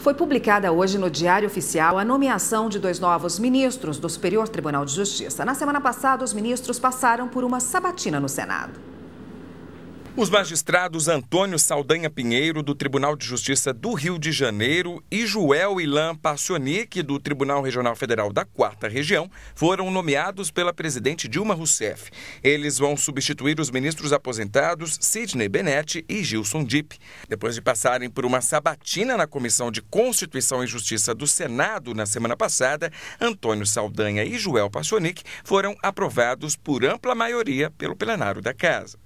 Foi publicada hoje no Diário Oficial a nomeação de dois novos ministros do Superior Tribunal de Justiça. Na semana passada, os ministros passaram por uma sabatina no Senado. Os magistrados Antônio Saldanha Pinheiro, do Tribunal de Justiça do Rio de Janeiro, e Joel Ilan Passionic, do Tribunal Regional Federal da Quarta Região, foram nomeados pela presidente Dilma Rousseff. Eles vão substituir os ministros aposentados Sidney Bennett e Gilson Dipp. Depois de passarem por uma sabatina na Comissão de Constituição e Justiça do Senado na semana passada, Antônio Saldanha e Joel Passionic foram aprovados por ampla maioria pelo plenário da Casa.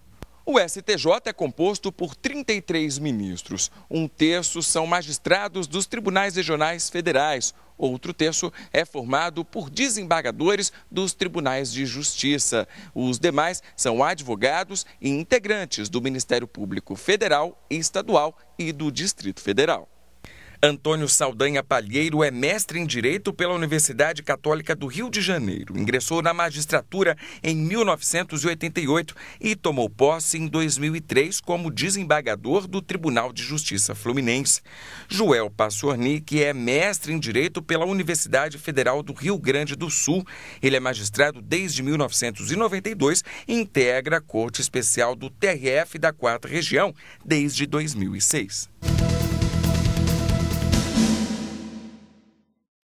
O STJ é composto por 33 ministros. Um terço são magistrados dos tribunais regionais federais. Outro terço é formado por desembargadores dos tribunais de justiça. Os demais são advogados e integrantes do Ministério Público Federal, Estadual e do Distrito Federal. Antônio Saldanha Palheiro é mestre em Direito pela Universidade Católica do Rio de Janeiro. Ingressou na magistratura em 1988 e tomou posse em 2003 como desembargador do Tribunal de Justiça Fluminense. Joel Passorni, que é mestre em Direito pela Universidade Federal do Rio Grande do Sul. Ele é magistrado desde 1992 e integra a Corte Especial do TRF da Quarta Região desde 2006.